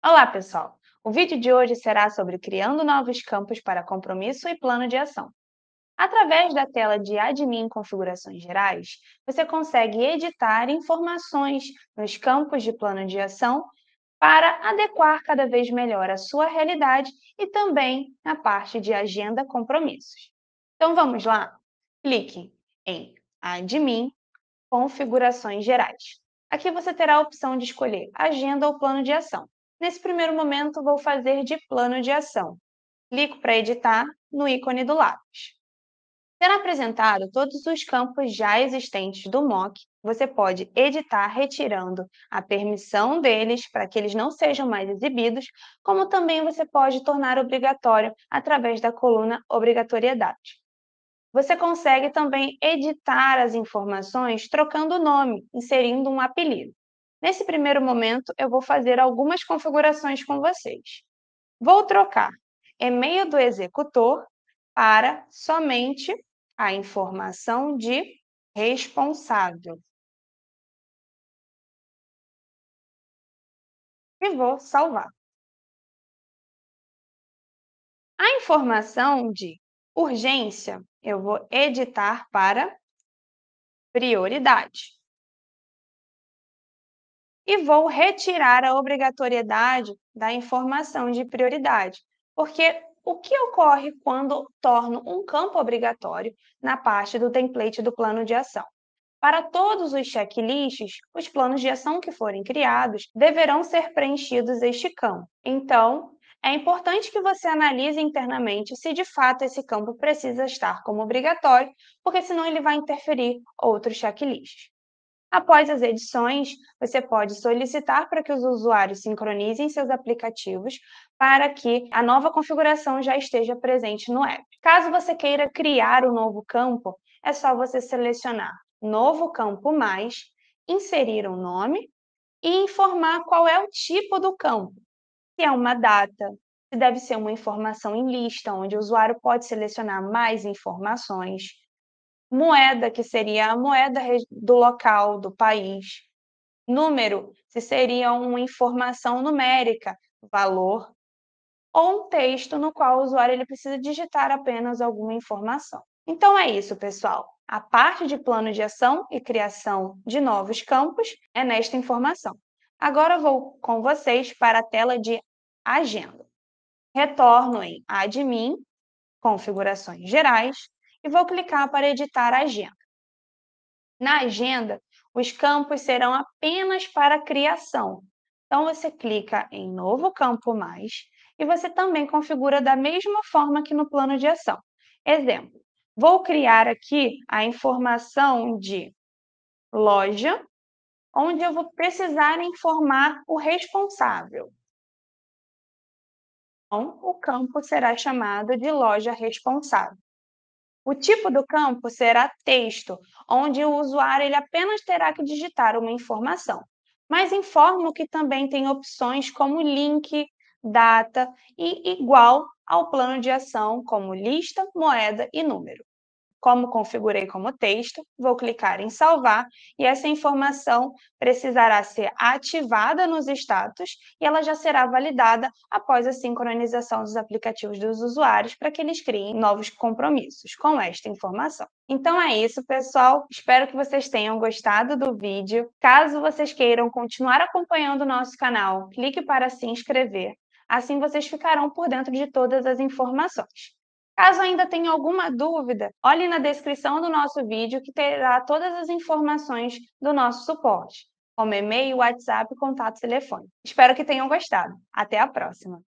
Olá, pessoal! O vídeo de hoje será sobre criando novos campos para compromisso e plano de ação. Através da tela de Admin Configurações Gerais, você consegue editar informações nos campos de plano de ação para adequar cada vez melhor a sua realidade e também na parte de Agenda Compromissos. Então vamos lá? Clique em Admin Configurações Gerais. Aqui você terá a opção de escolher Agenda ou Plano de Ação. Nesse primeiro momento, vou fazer de plano de ação. Clico para editar no ícone do lápis. Será apresentado todos os campos já existentes do MOOC. Você pode editar retirando a permissão deles para que eles não sejam mais exibidos, como também você pode tornar obrigatório através da coluna Obrigatoriedade. Você consegue também editar as informações trocando o nome, inserindo um apelido. Nesse primeiro momento, eu vou fazer algumas configurações com vocês. Vou trocar e-mail do executor para somente a informação de responsável. E vou salvar. A informação de urgência eu vou editar para prioridade e vou retirar a obrigatoriedade da informação de prioridade, porque o que ocorre quando torno um campo obrigatório na parte do template do plano de ação? Para todos os checklists, os planos de ação que forem criados deverão ser preenchidos este campo. Então, é importante que você analise internamente se de fato esse campo precisa estar como obrigatório, porque senão ele vai interferir outros checklists. Após as edições, você pode solicitar para que os usuários sincronizem seus aplicativos para que a nova configuração já esteja presente no app. Caso você queira criar o um novo campo, é só você selecionar Novo Campo Mais, inserir um nome e informar qual é o tipo do campo. Se é uma data, se deve ser uma informação em lista, onde o usuário pode selecionar mais informações moeda, que seria a moeda do local, do país. Número, se seria uma informação numérica, valor, ou um texto no qual o usuário ele precisa digitar apenas alguma informação. Então é isso, pessoal. A parte de plano de ação e criação de novos campos é nesta informação. Agora vou com vocês para a tela de agenda. Retorno em admin, configurações gerais, e vou clicar para editar a agenda. Na agenda, os campos serão apenas para criação. Então, você clica em Novo Campo Mais e você também configura da mesma forma que no plano de ação. Exemplo, vou criar aqui a informação de loja, onde eu vou precisar informar o responsável. Então, o campo será chamado de loja responsável. O tipo do campo será texto, onde o usuário ele apenas terá que digitar uma informação. Mas informo que também tem opções como link, data e igual ao plano de ação, como lista, moeda e número como configurei como texto, vou clicar em salvar e essa informação precisará ser ativada nos status e ela já será validada após a sincronização dos aplicativos dos usuários para que eles criem novos compromissos com esta informação. Então é isso, pessoal. Espero que vocês tenham gostado do vídeo. Caso vocês queiram continuar acompanhando o nosso canal, clique para se inscrever. Assim vocês ficarão por dentro de todas as informações. Caso ainda tenha alguma dúvida, olhe na descrição do nosso vídeo que terá todas as informações do nosso suporte, como e-mail, WhatsApp, contato e telefone. Espero que tenham gostado. Até a próxima!